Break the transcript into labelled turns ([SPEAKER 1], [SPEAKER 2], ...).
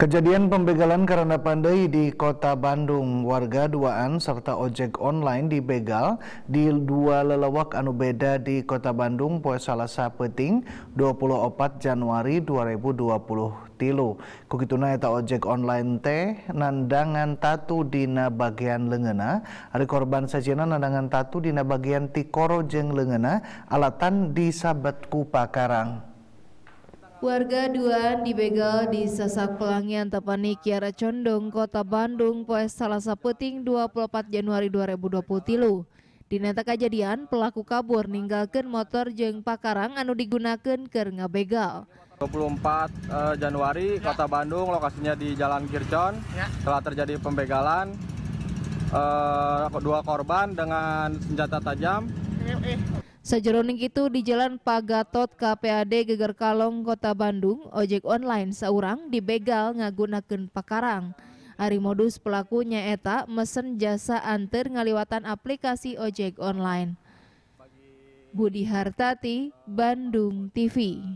[SPEAKER 1] Kejadian pembegalan karena pandai di kota Bandung, warga duaan serta ojek online dibegal di dua lelawak anu beda di kota Bandung poe Salasa Peting 24 Januari 2020 Tilo, Kukituna eta ojek online teh nandangan tatu dina bagian lengena, ada korban sajena nandangan tatu dina bagian tikoro jeung lengena, alatan disabet ku pakarang.
[SPEAKER 2] Warga Duan dibegal di Sasak Pelangi Antapani Kiara Condong, Kota Bandung, Poes Salasa Peting 24 Januari 2020. Dinata kejadian pelaku kabur ninggalkan motor jeng pakarang anu digunakan ke ngebegal.
[SPEAKER 3] 24 Januari, ya. Kota Bandung, lokasinya di Jalan Kircon, ya. telah terjadi pembegalan. Eh, dua korban dengan senjata tajam. Eh,
[SPEAKER 2] eh. Sejeroning itu di Jalan Pagatot KPAD Geger Kalong Kota Bandung, ojek online seorang dibegal ngagunakan pakarang. Ari modus pelakunya eta mesen jasa anter ngaliwatan aplikasi ojek online. Budi Hartati, Bandung TV.